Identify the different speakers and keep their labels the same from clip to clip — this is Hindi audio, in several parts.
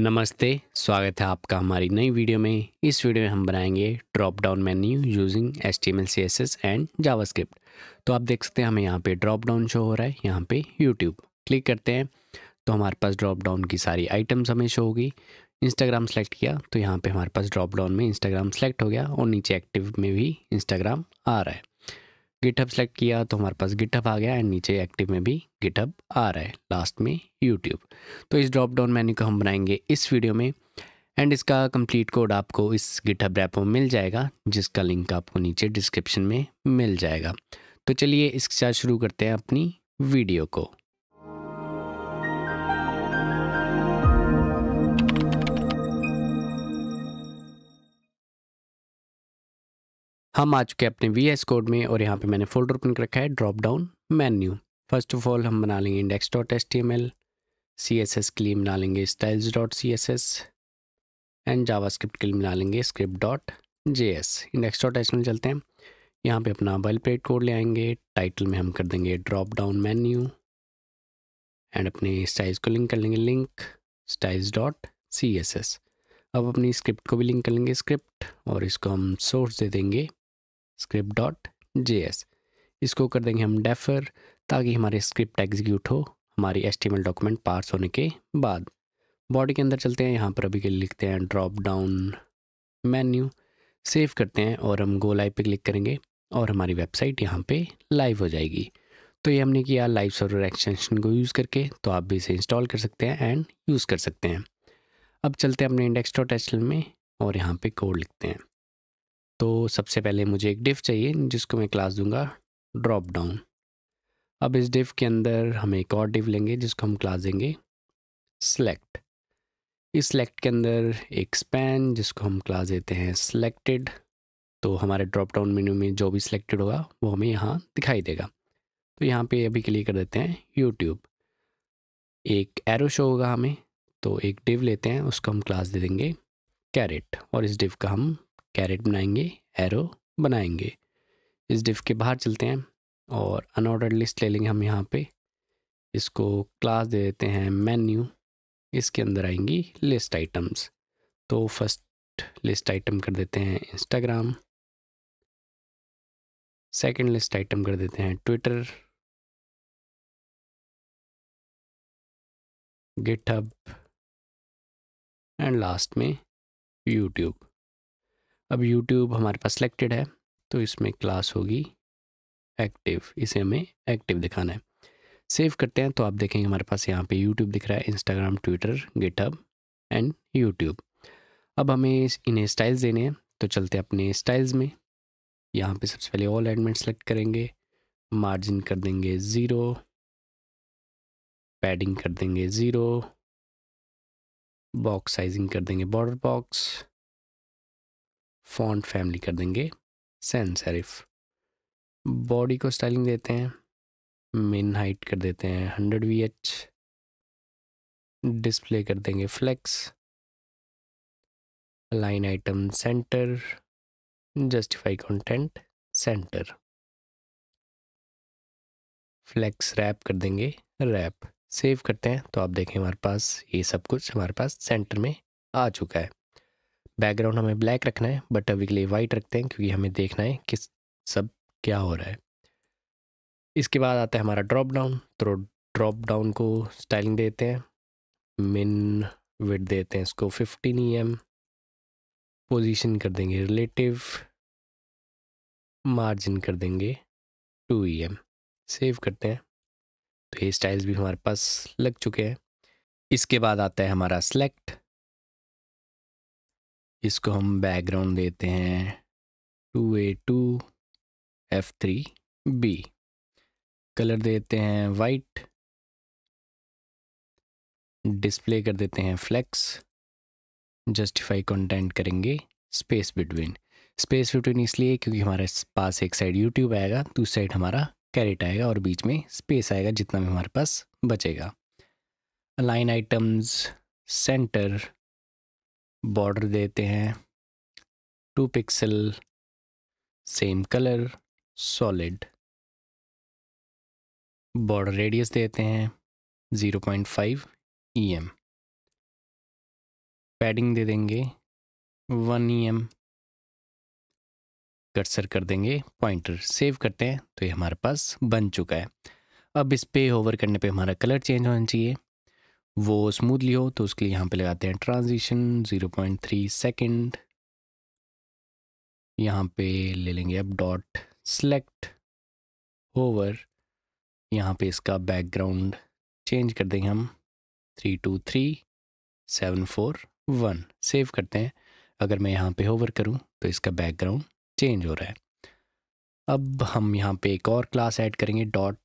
Speaker 1: नमस्ते स्वागत है आपका हमारी नई वीडियो में इस वीडियो में हम बनाएंगे drop down menu using H T M L C S S and JavaScript तो आप देख सकते हैं हमें यहाँ पे ड्रॉप डाउन शो हो रहा है यहाँ पे यूट्यूब क्लिक करते हैं तो हमारे पास ड्रॉप डाउन की सारी आइटम्स हमें शो होगी इंस्टाग्राम सेलेक्ट किया तो यहाँ पर हमारे पास ड्रॉप डाउन में इंस्टाग्राम सेलेक्ट हो गया और नीचे एक्टिव में भी इंस्टाग्राम आ रहा है गिटहब सेलेक्ट किया तो हमारे पास गिटहब आ गया एंड नीचे एक्टिव में भी गिटहब आ रहा है लास्ट में यूट्यूब तो इस ड्रॉप डाउन मेन्यू को हम बनाएंगे इस वीडियो में एंड इसका कंप्लीट कोड आपको इस गिटहब में मिल जाएगा जिसका लिंक आपको नीचे डिस्क्रिप्शन में मिल जाएगा तो चलिए इसके साथ शुरू करते हैं अपनी वीडियो को हम आ चुके हैं अपने वी एस कोड में और यहाँ पे मैंने फोल्डर ओपन कर रखा है drop down menu first of all हम बना लेंगे index dot H T M L C S S के लिए बना लेंगे styles dot C S S and JavaScript के लिए बना लेंगे script dot J S index dot H में चलते हैं यहाँ पे अपना वेल पेड कोड ले आएंगे टाइटल में हम कर देंगे ड्रॉप डाउन मेन्यू एंड अपने स्टाइल्स को लिंक कर लेंगे link styles dot C S S अब अपनी स्क्रिप्ट को भी लिंक कर लेंगे स्क्रिप्ट और इसको हम सोर्स दे देंगे स्क्रिप्ट डॉट जे एस इसको कर देंगे हम डेफर ताकि हमारी स्क्रिप्ट एग्जीक्यूट हो हमारी एस डॉक्यूमेंट पार्स होने के बाद बॉडी के अंदर चलते हैं यहाँ पर अभी के लिए लिखते हैं ड्रॉप डाउन मेन्यू सेव करते हैं और हम गो लाइव पे क्लिक करेंगे और हमारी वेबसाइट यहाँ पे लाइव हो जाएगी तो ये हमने किया लाइव सर्वर एक्सटेंशन को यूज़ करके तो आप भी इसे इंस्टॉल कर सकते हैं एंड यूज़ कर सकते हैं अब चलते हैं अपने इंडेक्स डॉट में और यहाँ पे कोड लिखते हैं तो सबसे पहले मुझे एक डिफ चाहिए जिसको मैं क्लास दूंगा ड्रॉप डाउन अब इस डिफ के अंदर हम एक और डिफ लेंगे जिसको हम क्लास देंगे सेलेक्ट इस सेलेक्ट के अंदर एक स्पैन जिसको हम क्लास देते हैं सेलेक्टेड तो हमारे ड्रॉप डाउन मेन्यू में जो भी सिलेक्टेड होगा वो हमें यहाँ दिखाई देगा तो यहाँ पे अभी क्लियर कर देते हैं यूट्यूब एक एरो शो होगा हमें तो एक डिव लेते हैं उसको हम क्लास दे देंगे कैरेट और इस डिव का हम कैरेट बनाएंगे एरो बनाएंगे इस डिफ के बाहर चलते हैं और अनऑर्डर लिस्ट ले लेंगे हम यहाँ पे इसको क्लास दे देते हैं मेन्यू इसके अंदर आएंगी
Speaker 2: लिस्ट आइटम्स तो फर्स्ट लिस्ट आइटम कर देते हैं इंस्टाग्राम सेकंड लिस्ट आइटम कर देते हैं ट्विटर गिटहब एंड लास्ट में यूट्यूब अब यूट्यूब हमारे पास सेलेक्टेड
Speaker 1: है तो इसमें क्लास होगी एक्टिव इसे हमें एक्टिव दिखाना है सेव करते हैं तो आप देखेंगे हमारे पास यहाँ पे यूट्यूब दिख रहा है Instagram Twitter GitHub and YouTube अब हमें इन्हें स्टाइल्स देने हैं तो चलते हैं अपने स्टाइल्स में
Speaker 2: यहाँ पे सबसे पहले ऑल एडमेंट सेलेक्ट करेंगे मार्जिन कर देंगे ज़ीरो पैडिंग कर देंगे ज़ीरो बॉक्स साइजिंग कर देंगे बॉर्डर बॉक्स फॉन्ट फैमिली कर देंगे
Speaker 1: सेंस सेरिफ बॉडी को स्टाइलिंग देते हैं मिन
Speaker 2: हाइट कर देते हैं हंड्रेड वी एच डिस्प्ले कर देंगे flex align item centre justify content centre flex
Speaker 1: wrap कर देंगे रैप सेव करते हैं तो आप देखें हमारे पास ये सब कुछ हमारे पास सेंटर में आ चुका है बैकग्राउंड हमें ब्लैक रखना है बट अभी के लिए वाइट रखते हैं क्योंकि हमें देखना है कि सब क्या हो रहा है इसके बाद आता है हमारा ड्रॉप डाउन तो ड्रॉप डाउन को स्टाइलिंग देते हैं मिन वेट देते
Speaker 2: हैं इसको फिफ्टीन ई एम पोजिशन कर देंगे रिलेटिव मार्जिन कर देंगे टू ई एम सेव करते हैं
Speaker 1: तो ये स्टाइल्स भी हमारे पास लग चुके हैं इसके बाद आता है हमारा सेलेक्ट
Speaker 2: इसको हम बैकग्राउंड देते हैं two A two F three B colour देते हैं वाइट डिस्प्ले कर देते हैं फ्लेक्स
Speaker 1: जस्टिफाई कंटेंट करेंगे स्पेस बिटवीन स्पेस बिटवीन इसलिए क्योंकि हमारे पास एक साइड यूट्यूब आएगा दूसरी साइड हमारा कैरेट आएगा और बीच में स्पेस आएगा जितना भी हमारे पास बचेगा लाइन आइटम्स सेंटर
Speaker 2: बॉर्डर देते हैं two pixel same colour solid border radius देते हैं 0.5 point five E M padding दे देंगे वन ई एम
Speaker 1: कर्सर कर देंगे पॉइंटर सेव करते हैं तो ये हमारे पास बन चुका है अब इस पे ओवर करने पे हमारा कलर चेंज होना चाहिए वो स्मूथली हो तो उसके लिए यहाँ पे लगाते हैं ट्रांजिशन 0.3 सेकेंड यहाँ पे ले लेंगे अब डॉट सेलेक्ट ओवर यहाँ पे इसका बैकग्राउंड चेंज कर देंगे हम three two three seven four one save करते हैं अगर मैं यहाँ पे होवर करूँ तो इसका बैकग्राउंड चेंज हो
Speaker 2: रहा है अब हम यहाँ पे एक और क्लास ऐड करेंगे डॉट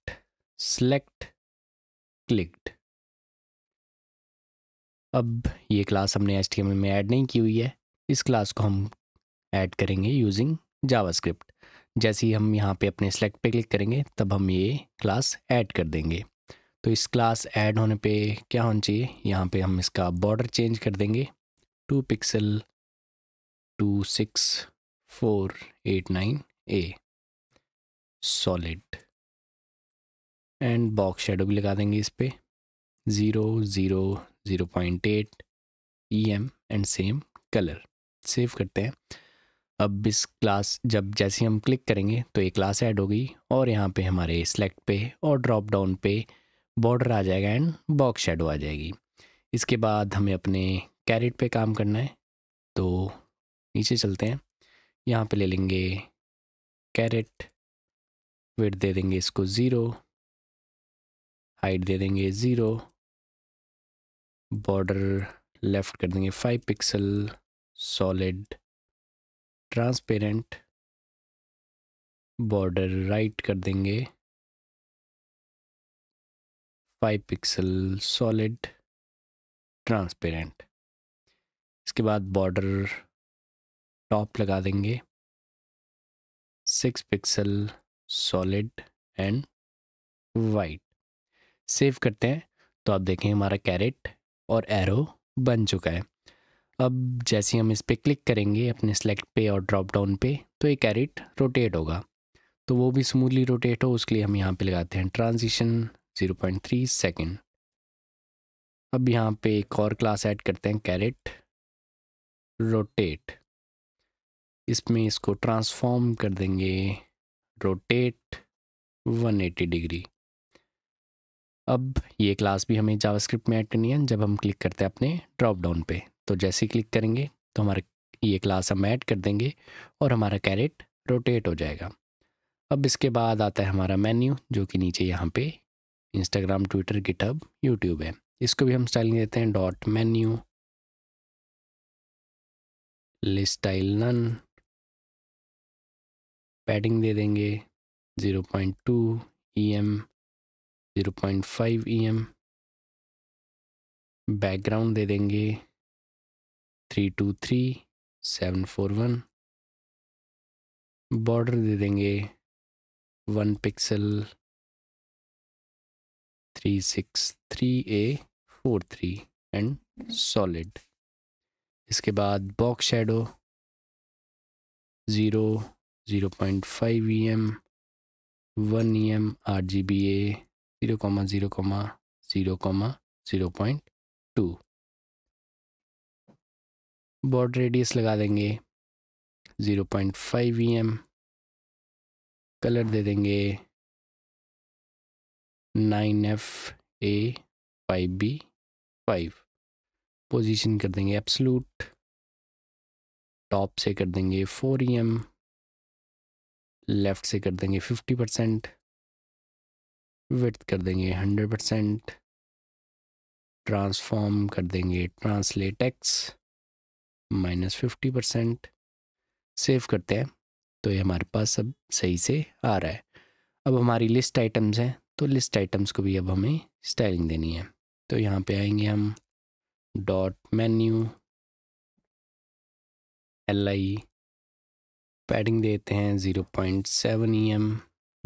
Speaker 2: सेलेक्ट क्लिक्ड अब ये क्लास हमने एच में ऐड नहीं की हुई है इस क्लास को हम ऐड करेंगे यूजिंग
Speaker 1: जावास्क्रिप्ट जैसे ही हम यहाँ पे अपने सेलेक्ट पे क्लिक करेंगे तब हम ये क्लास ऐड कर देंगे तो इस क्लास ऐड होने पे क्या होना चाहिए यहाँ पे हम इसका बॉर्डर चेंज कर
Speaker 2: देंगे two pixel two six four eight nine A solid and
Speaker 1: box shadow भी लगा देंगे इस पर zero zero zero point eight E M and same colour save करते हैं अब इस क्लास जब जैसे हम क्लिक करेंगे तो एक क्लास ऐड हो गई और यहाँ पे हमारे सेलेक्ट पे और ड्रॉप डाउन पे बॉर्डर आ जाएगा एंड बॉक्स शेडो आ जाएगी इसके बाद हमें अपने कैरेट पे काम करना है तो नीचे चलते हैं यहाँ पे ले लेंगे
Speaker 2: कैरेट वेट दे देंगे इसको ज़ीरो हाइट दे देंगे ज़ीरो बॉर्डर लेफ़्ट कर देंगे five pixel solid transparent border right कर देंगे फाइव पिक्सल सॉलिड ट्रांसपेरेंट इसके बाद बॉर्डर टॉप लगा देंगे six pixel solid and white
Speaker 1: save करते हैं तो आप देखें हमारा कैरेट और एरो बन चुका है अब जैसे हम इस पर क्लिक करेंगे अपने सेलेक्ट पे और ड्रॉप डाउन पे तो एक कैरेट रोटेट होगा तो वो भी स्मूथली रोटेट हो उसके लिए हम यहाँ पे लगाते हैं ट्रांजिशन 0.3 सेकेंड अब यहाँ पे एक और क्लास ऐड करते हैं
Speaker 2: कैरेट रोटेट इसमें इसको ट्रांसफॉर्म कर देंगे रोटेट 180 डिग्री
Speaker 1: अब ये क्लास भी हमें जावास्क्रिप्ट में ऐड करनी है जब हम क्लिक करते हैं अपने ड्रॉप डाउन पे तो जैसे क्लिक करेंगे तो हमारा ये क्लास हम ऐड कर देंगे और हमारा कैरेट रोटेट हो जाएगा अब इसके बाद आता है हमारा मेन्यू जो कि नीचे यहाँ पे
Speaker 2: इंस्टाग्राम ट्विटर गिटहब यूट्यूब है इसको भी हम स्टाइलिंग देते हैं dot menu list style none padding दे देंगे zero point two E M zero point five E M background दे देंगे three two three seven four one border दे देंगे one pixel three six three A four three and solid इसके बाद box shadow zero zero point five E M one E M R G B A zero comma zero comma zero comma zero point two border radius लगा देंगे zero point five E M colour दे देंगे nine F A five B five position कर देंगे एप्सलूट टॉप से कर देंगे फोर ई एम लेफ़्ट से कर देंगे फिफ्टी परसेंट विथ कर देंगे हंड्रेड परसेंट ट्रांसफॉर्म कर देंगे translate X
Speaker 1: minus fifty percent save करते हैं तो ये हमारे पास सब सही से आ रहा है अब हमारी लिस्ट आइटम्स हैं तो लिस्ट आइटम्स को
Speaker 2: भी अब हमें स्टाइलिंग देनी है तो यहाँ पे आएंगे हम dot menu L I padding देते हैं zero point seven E M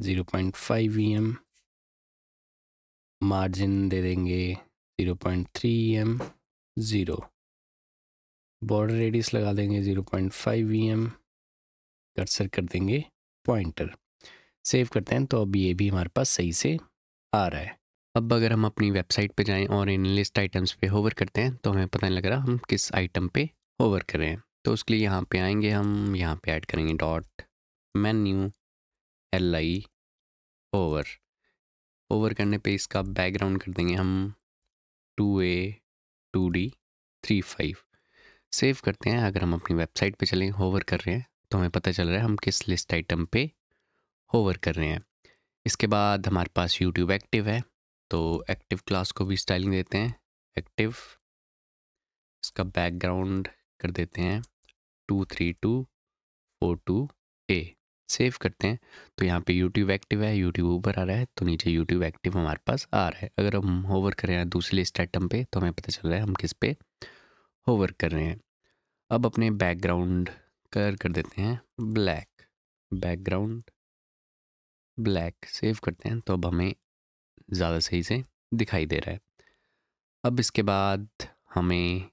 Speaker 2: zero point five E M
Speaker 1: margin दे देंगे zero point three em zero border radius लगा देंगे zero point five E M cursor कर देंगे पॉइंटर सेव करते हैं तो अब ये भी हमारे पास सही से आ रहा है अब अगर हम अपनी वेबसाइट पे जाएं और इन लिस्ट आइटम्स पे होवर करते हैं तो हमें पता नहीं लग रहा हम किस आइटम पे होवर करें तो उसके लिए यहाँ पे आएंगे हम यहाँ पे ऐड करेंगे dot menu L I over over करने पे इसका बैकग्राउंड कर देंगे हम two A two D three five save करते हैं अगर हम अपनी वेबसाइट पे चलें होवर कर रहे हैं तो हमें पता चल रहा है हम किस लिस्ट आइटम पे होवर कर रहे हैं इसके बाद हमारे पास यूट्यूब एक्टिव है तो एक्टिव क्लास को भी स्टाइलिंग देते हैं एक्टिव इसका बैकग्राउंड कर देते हैं two three two four two A save करते हैं तो यहाँ पे YouTube एक्टिव है YouTube ऊपर आ रहा है तो नीचे YouTube एक्टिव हमारे पास आ रहा है अगर हम होवर कर रहे हैं दूसरे लिस्ट आइटम पे तो हमें पता चल रहा है हम किस पे होवर कर रहे हैं अब अपने बैकग्राउंड कलर कर देते हैं ब्लैक बैकग्राउंड ब्लैक सेव करते हैं तो अब हमें ज़्यादा सही से दिखाई दे रहा है अब इसके बाद हमें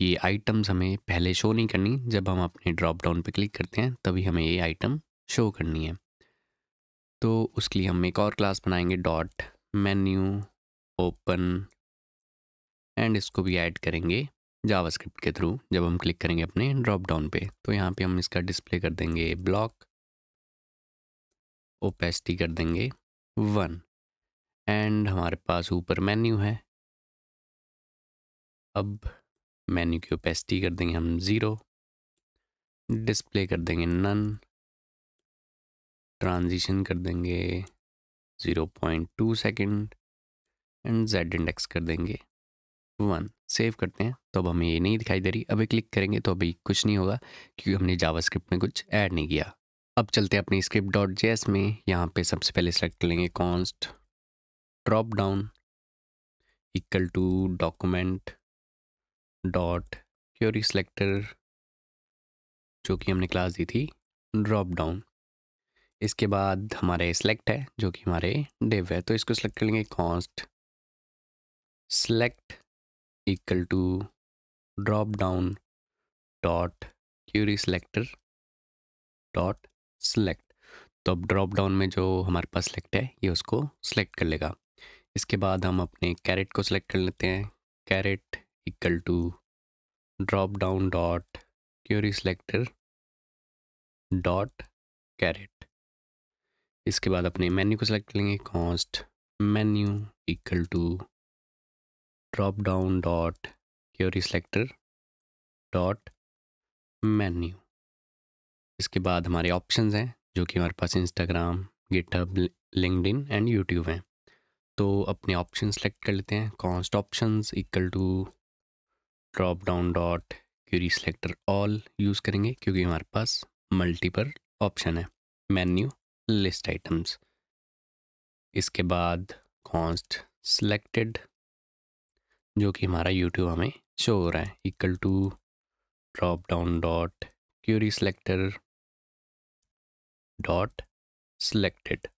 Speaker 1: ये आइटम्स हमें पहले शो नहीं करनी जब हम अपने ड्रॉप डाउन पर क्लिक करते हैं तभी हमें ये आइटम शो करनी है तो उसके लिए हम एक और क्लास बनाएंगे डॉट मेन्यू ओपन एंड इसको भी ऐड करेंगे जावास्क्रिप्ट के थ्रू जब हम क्लिक करेंगे अपने ड्रॉप डाउन पे तो यहाँ पे हम इसका डिस्प्ले कर देंगे ब्लॉक
Speaker 2: ओपेसिटी कर देंगे वन एंड हमारे पास ऊपर मेन्यू है अब मेन्यू
Speaker 1: की ओपेसिटी कर देंगे हम ज़ीरो डिस्प्ले कर देंगे नन ट्रांजिशन कर देंगे 0.2 सेकंड एंड जेड इंडेक्स कर देंगे वन सेव करते हैं तो अब हमें ये नहीं दिखाई दे रही अभी क्लिक करेंगे तो अभी कुछ नहीं होगा क्योंकि हमने जावा में कुछ ऐड नहीं किया अब चलते हैं अपनी स्क्रिप्ट डॉट जे में यहाँ पे सबसे पहले सेलेक्ट कर लेंगे const drop
Speaker 2: down equal to document dot query selector जो कि हमने क्लास दी थी ड्रॉप डाउन
Speaker 1: इसके बाद हमारे सेलेक्ट है जो कि हमारे डिव है तो इसको सेलेक्ट कर लेंगे
Speaker 2: const select equal to drop down dot query selector dot
Speaker 1: select तो अब ड्रॉप डाउन में जो हमारे पास सेलेक्ट है ये उसको सेलेक्ट कर लेगा इसके बाद हम अपने कैरेट को सेलेक्ट कर लेते हैं caret equal to drop down dot query selector dot caret इसके बाद अपने मेन्यू को सेलेक्ट लेंगे const menu
Speaker 2: equal to drop down dot query selector dot menu इसके बाद हमारे ऑप्शंस
Speaker 1: हैं जो कि हमारे पास Instagram GitHub LinkedIn and YouTube हैं तो अपने ऑप्शन सेलेक्ट कर लेते हैं const option equal to drop down dot query selector all use करेंगे क्योंकि हमारे पास मल्टीपल ऑप्शन है मेन्यू लिस्ट आइटम्स इसके बाद कॉन्स्ट सेलेक्टेड जो कि हमारा यूट्यूब हमें शो हो रहा है equal
Speaker 2: to drop down dot query selector dot selected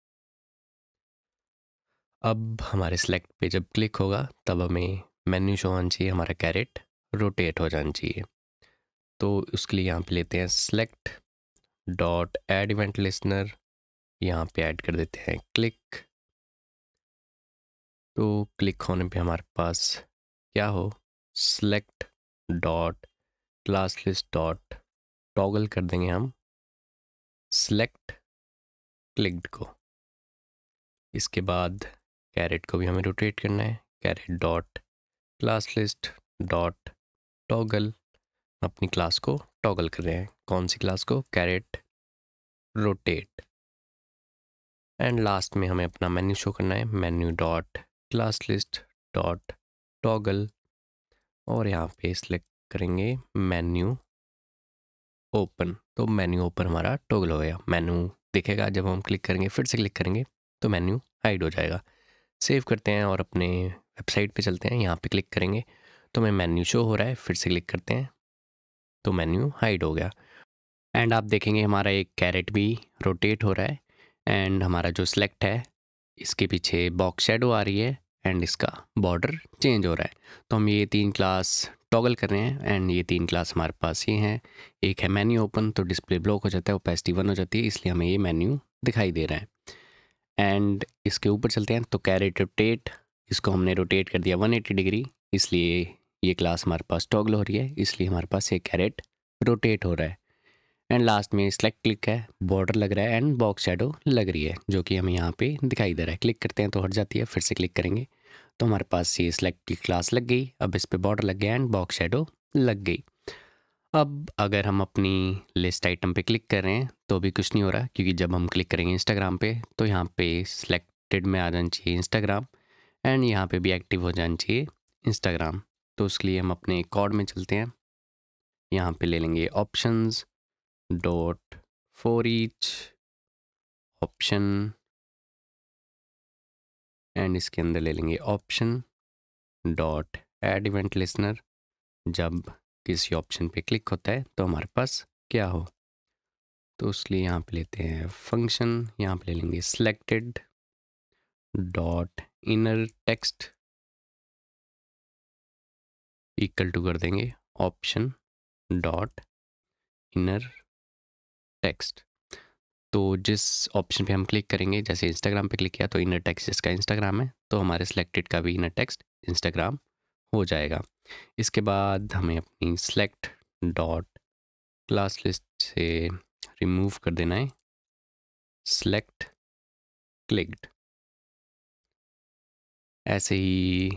Speaker 2: अब
Speaker 1: हमारे सेलेक्ट पे जब क्लिक होगा तब हमें मेन्यू शो होना चाहिए हमारा कैरेट रोटेट हो जाना चाहिए तो उसके लिए यहाँ पे लेते हैं select dot add event
Speaker 2: listener यहाँ पे ऐड कर देते हैं क्लिक तो क्लिक होने पे हमारे पास क्या हो select dot class list dot toggle कर देंगे हम सेलेक्ट क्लिक्ड को इसके बाद कैरेट को भी हमें रोटेट करना है caret dot class list dot toggle
Speaker 1: अपनी क्लास को टॉगल कर रहे हैं कौन सी क्लास को कैरेट रोटेट एंड लास्ट में हमें अपना मेन्यू शो करना है menu dot class list dot toggle और यहाँ पे सिलेक्ट करेंगे मेन्यू ओपन तो मेन्यू ओपन हमारा टॉगल हो गया मेन्यू दिखेगा जब हम क्लिक करेंगे फिर से क्लिक करेंगे तो मेन्यू हाइड हो जाएगा सेव करते हैं और अपने वेबसाइट पे चलते हैं यहाँ पे क्लिक करेंगे तो हमें मेन्यू शो हो रहा है फिर से क्लिक करते हैं तो मेन्यू हाइड हो गया एंड आप देखेंगे हमारा एक कैरेट भी रोटेट हो रहा है एंड हमारा जो सिलेक्ट है इसके पीछे बॉक्स शेडो आ रही है एंड इसका बॉर्डर चेंज हो रहा है तो हम ये तीन क्लास टॉगल कर रहे हैं एंड ये तीन क्लास हमारे पास ये हैं एक है मेन्यू ओपन तो डिस्प्ले ब्लॉक हो जाता है ओपेसिटी वन हो जाती है इसलिए हमें ये मेन्यू दिखाई दे रहा है एंड इसके ऊपर चलते हैं तो कैरेट रोटेट इसको हमने रोटेट कर दिया 180 डिग्री इसलिए ये क्लास हमारे पास टॉगल हो रही है इसलिए हमारे पास ये कैरेट रोटेट हो रहा है एंड लास्ट में सेलेक्ट क्लिक है बॉर्डर लग रहा है एंड बॉक्स शेडो लग रही है जो कि हमें यहाँ पे दिखाई दे रहा है क्लिक करते हैं तो हट जाती है फिर से क्लिक करेंगे तो हमारे पास ये सेलेक्ट की क्लास लग गई अब इस पर बॉर्डर लग गया एंड बॉक्स शेडो लग गई अब अगर हम अपनी लिस्ट आइटम पे क्लिक कर रहे हैं तो भी कुछ नहीं हो रहा क्योंकि जब हम क्लिक करेंगे इंस्टाग्राम पे तो यहाँ पे सिलेक्टेड में आ जाना चाहिए इंस्टाग्राम एंड यहाँ पे भी एक्टिव हो जाना चाहिए इंस्टाग्राम तो उसके लिए हम अपने कॉर्ड में चलते हैं
Speaker 2: यहाँ पे ले लेंगे options dot for each option and इसके अंदर ले लेंगे option dot add event listener जब
Speaker 1: किसी ऑप्शन पे क्लिक होता है तो हमारे पास क्या हो तो इसलिए यहाँ पे लेते
Speaker 2: हैं फंक्शन यहाँ पे ले लेंगे selected dot inner text equal to कर देंगे ऑप्शन डॉट इनर टेक्स्ट
Speaker 1: तो जिस ऑप्शन पे हम क्लिक करेंगे जैसे इंस्टाग्राम पे क्लिक किया तो इनर टेक्स्ट जिसका इंस्टाग्राम है तो हमारे सिलेक्टेड का भी इनर टेक्स्ट इंस्टाग्राम हो जाएगा इसके बाद हमें अपनी
Speaker 2: सेलेक्ट डॉट क्लास लिस्ट से रिमूव कर देना है सेलेक्ट क्लिक्ड ऐसे ही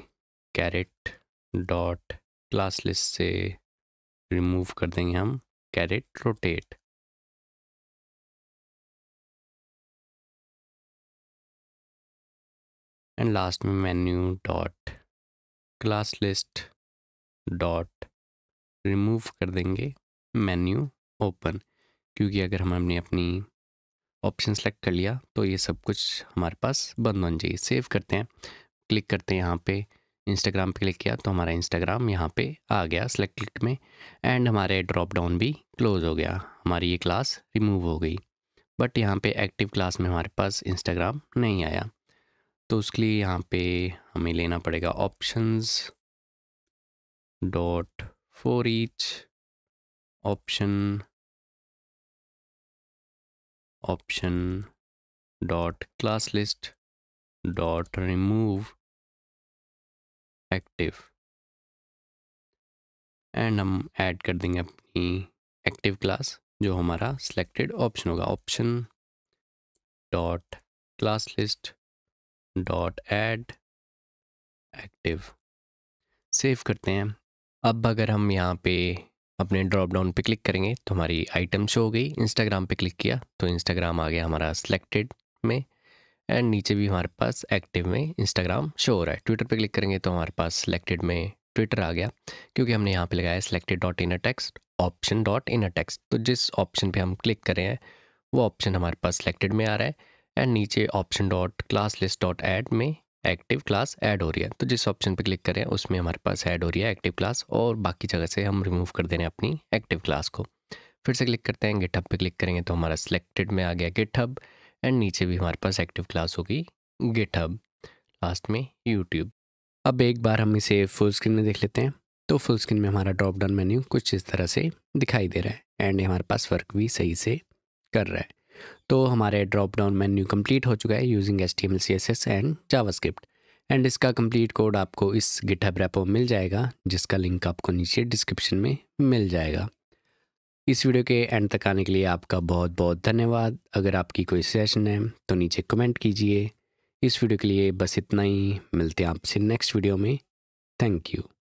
Speaker 2: कैरेट डॉट क्लास लिस्ट से रिमूव कर देंगे हम कैरेट रोटेट एंड लास्ट में menu dot class list dot
Speaker 1: remove कर देंगे मेन्यू ओपन क्योंकि अगर हमने अपनी ऑप्शन सेलेक्ट कर लिया तो ये सब कुछ हमारे पास बंद बन चाहिए सेव करते हैं क्लिक करते हैं यहाँ पे इंस्टाग्राम पे क्लिक किया तो हमारा इंस्टाग्राम यहाँ पे आ गया सेलेक्ट क्लिक में एंड हमारे ड्रॉप डाउन भी क्लोज हो गया हमारी ये क्लास रिमूव हो गई बट यहाँ पे एक्टिव क्लास में हमारे पास इंस्टाग्राम नहीं आया तो उसके लिए यहाँ पे
Speaker 2: हमें लेना पड़ेगा options dot for each option option dot class list dot remove active and हम ऐड कर देंगे अपनी एक्टिव क्लास जो हमारा सिलेक्टेड ऑप्शन होगा option dot class list dot add active save करते हैं अब अगर हम यहाँ पे
Speaker 1: अपने ड्रॉप डाउन पे क्लिक करेंगे तो हमारी आइटम शो हो गई इंस्टाग्राम पे क्लिक किया तो इंस्टाग्राम आ गया हमारा सिलेक्टेड में एंड नीचे भी हमारे पास एक्टिव में इंस्टाग्राम शो हो रहा है ट्विटर पे क्लिक करेंगे तो हमारे पास सिलेक्टेड में ट्विटर आ गया क्योंकि हमने यहाँ पे लगाया selected dot inner text option dot inner text तो जिस ऑप्शन पे हम क्लिक कर रहे हैं वो ऑप्शन हमारे पास सिलेक्टेड में आ रहा है एंड नीचे option dot class list dot add में एक्टिव क्लास ऐड हो रही है तो जिस ऑप्शन पर क्लिक करें उसमें हमारे पास ऐड हो रही है एक्टिव क्लास और बाकी जगह से हम रिमूव कर दे रहे हैं अपनी एक्टिव क्लास को फिर से क्लिक करते हैं गिटहब पे क्लिक करेंगे तो हमारा सिलेक्टेड में आ गया गिटहब एंड नीचे भी हमारे पास एक्टिव क्लास होगी गिटहब लास्ट में यूट्यूब अब एक बार हम इसे फुल स्क्रीन में देख लेते हैं तो फुल स्क्रीन में हमारा ड्रॉप डाउन मेन्यू कुछ इस तरह से दिखाई दे रहा है एंड हमारे पास वर्क भी सही से कर रहा है तो हमारे ड्रॉप डाउन मेन्यू कम्प्लीट हो चुका है using H T M C S S and JavaScript and इसका कम्प्लीट कोड आपको इस गिटहब रेपो मिल जाएगा जिसका लिंक आपको नीचे डिस्क्रिप्शन में मिल जाएगा इस वीडियो के एंड तक आने के लिए आपका बहुत बहुत धन्यवाद अगर आपकी कोई सजेशन है तो नीचे कमेंट कीजिए इस वीडियो के लिए बस इतना ही मिलते हैं आपसे नेक्स्ट वीडियो में थैंक यू